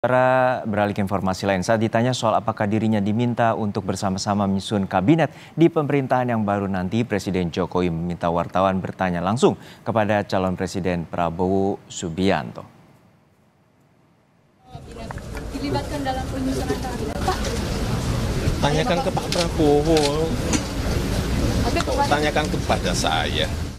Para beralih ke informasi lain, saat ditanya soal apakah dirinya diminta untuk bersama-sama menyusun kabinet di pemerintahan yang baru nanti, Presiden Jokowi meminta wartawan bertanya langsung kepada calon Presiden Prabowo Subianto. Dilibatkan dalam penyusunan kabinet, Pak? Tanyakan ke Pak Prabowo. Tanyakan kepada saya.